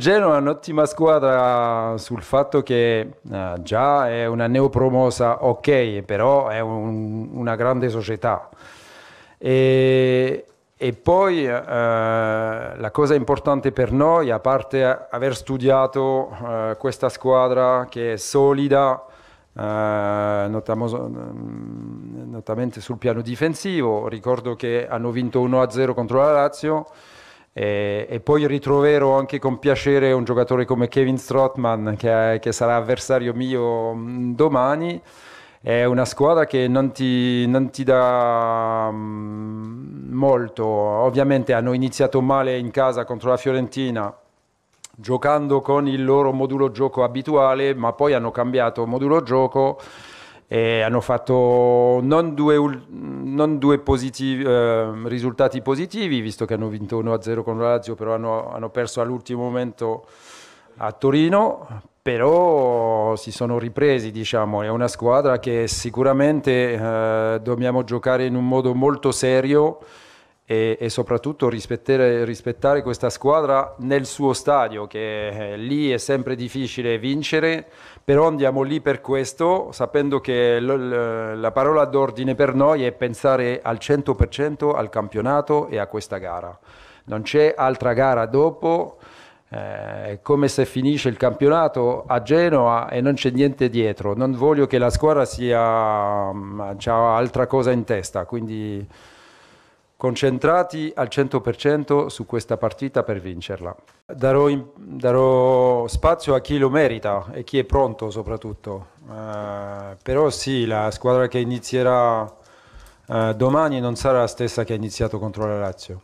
Genoa è un'ottima squadra sul fatto che eh, già è una neopromossa, ok, però è un, una grande società. E, e poi eh, la cosa importante per noi, a parte aver studiato eh, questa squadra che è solida, eh, notamo, mm, notamente sul piano difensivo, ricordo che hanno vinto 1-0 contro la Lazio e, e, poi ritroverò anche con piacere un giocatore come Kevin Strottman che, che, sarà avversario mio mm, domani. È una squadra che non ti, non ti dà mm, molto. Ovviamente hanno iniziato male in casa contro la Fiorentina, giocando con il loro modulo gioco abituale, ma poi hanno cambiato modulo gioco e hanno fatto non due, non due positivi, eh, risultati positivi, visto che hanno vinto 1-0 con Lazio, però hanno, hanno perso all'ultimo momento a Torino, però si sono ripresi, diciamo, è una squadra che sicuramente eh, dobbiamo giocare in un modo molto serio e, e soprattutto rispettare questa squadra nel suo stadio, che eh, lì è sempre difficile vincere, però andiamo lì per questo, sapendo che la parola d'ordine per noi è pensare al 100% al campionato e a questa gara. Non c'è altra gara dopo. Eh, è eh, come se finisce il campionato a Genoa e non c'è niente dietro. Non voglio che la squadra sia mm, ha altra cosa in testa, quindi concentrati al 100% su questa partita per vincerla. Darò, in, darò, spazio a chi lo merita e chi è pronto soprattutto. Uh, però sì, la squadra che inizierà uh, domani non sarà la stessa che ha iniziato contro la Lazio.